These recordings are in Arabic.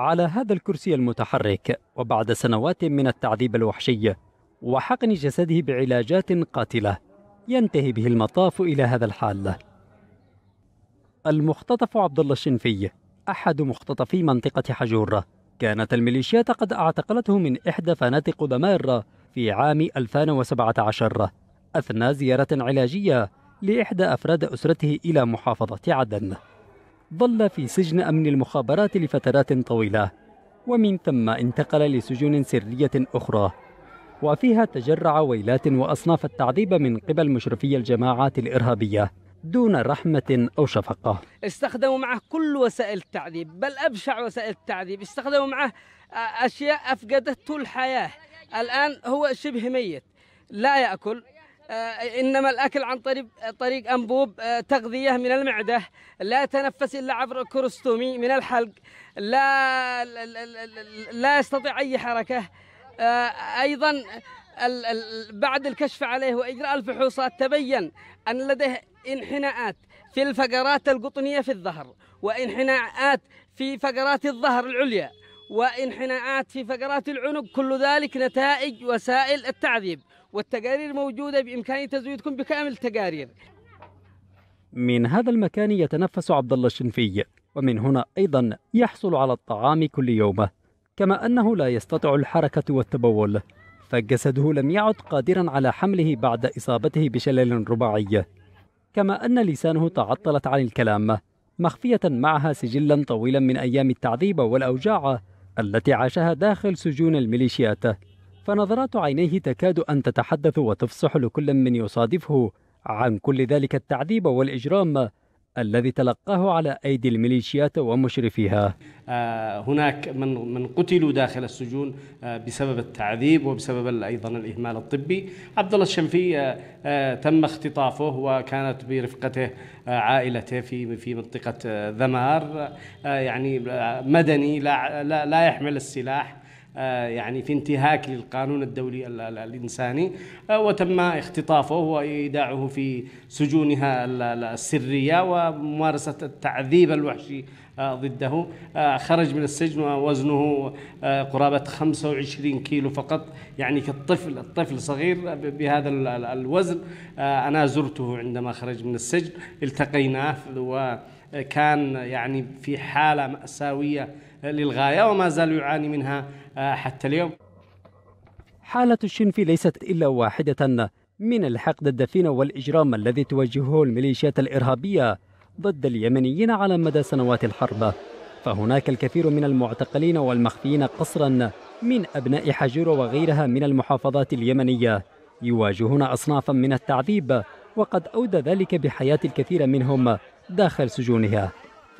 على هذا الكرسي المتحرك وبعد سنوات من التعذيب الوحشي وحقن جسده بعلاجات قاتلة ينتهي به المطاف إلى هذا الحال المختطف عبد الله الشنفي أحد مختطفي منطقة حجور كانت الميليشيات قد اعتقلته من إحدى فنادق دمار في عام 2017 أثناء زيارة علاجية لإحدى أفراد أسرته إلى محافظة عدن ظل في سجن أمن المخابرات لفترات طويلة ومن ثم انتقل لسجون سرية أخرى وفيها تجرع ويلات وأصناف التعذيب من قبل مشرفي الجماعات الإرهابية دون رحمة أو شفقة استخدموا معه كل وسائل التعذيب بل أبشع وسائل التعذيب استخدموا معه آه، أشياء أفقدته الحياة الآن هو شبه ميت لا يأكل آه، انما الاكل عن طريق طريق انبوب آه، تغذيه من المعده لا تنفس الا عبر كورستومي من الحلق لا لا يستطيع اي حركه آه، ايضا بعد الكشف عليه واجراء الفحوصات تبين ان لديه انحناءات في الفقرات القطنيه في الظهر وانحناءات في فقرات الظهر العليا وانحناءات في فقرات العنق كل ذلك نتائج وسائل التعذيب والتقارير موجودة بإمكاني تزويدكم بكامل التقارير من هذا المكان يتنفس عبد الله الشنفي ومن هنا أيضا يحصل على الطعام كل يوم كما أنه لا يستطع الحركة والتبول فجسده لم يعد قادرا على حمله بعد إصابته بشلل رباعي كما أن لسانه تعطلت عن الكلام مخفية معها سجلا طويلا من أيام التعذيب والأوجاع التي عاشها داخل سجون الميليشيات فنظرات عينيه تكاد أن تتحدث وتفصح لكل من يصادفه عن كل ذلك التعذيب والإجرام الذي تلقاه على أيدي الميليشيات ومشرفيها آه، هناك من من قتلوا داخل السجون آه، بسبب التعذيب وبسبب ايضا الاهمال الطبي عبد الله الشنفي آه، تم اختطافه وكانت برفقته عائلته في في منطقه ذمار يعني مدني لا لا, لا يحمل السلاح آه، يعني في انتهاك للقانون الدولي الإنساني آه، وتم اختطافه وإيداعه في سجونها السرية وممارسة التعذيب الوحشي آه، ضده خرج من السجن ووزنه قرابة 25 كيلو فقط يعني كالطفل الطفل صغير بهذا الوزن أنا زرته عندما خرج من السجن التقيناه وكان يعني في حالة مأساوية للغاية وما زال يعاني منها آه، حتى اليوم حالة الشنفي ليست إلا واحدة من الحقد الدفين والإجرام الذي توجهه الميليشيات الإرهابية ضد اليمنيين على مدى سنوات الحرب فهناك الكثير من المعتقلين والمخفيين قصرا من أبناء حجور وغيرها من المحافظات اليمنية يواجهون أصنافا من التعذيب وقد أودى ذلك بحياة الكثير منهم داخل سجونها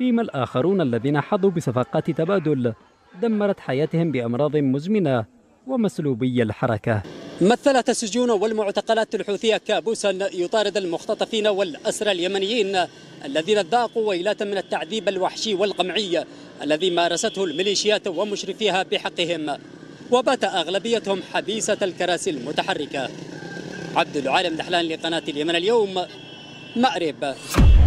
فيما الآخرون الذين حظوا بصفقات تبادل دمرت حياتهم بأمراض مزمنة ومسلوبي الحركة مثلت السجون والمعتقلات الحوثية كابوسا يطارد المختطفين والأسرى اليمنيين الذين ذاقوا ويلات من التعذيب الوحشي والقمعي الذي مارسته الميليشيات ومشرفيها بحقهم وبات أغلبيتهم حبيسة الكراسي المتحركة عبد العالم دحلان لقناة اليمن اليوم مأرب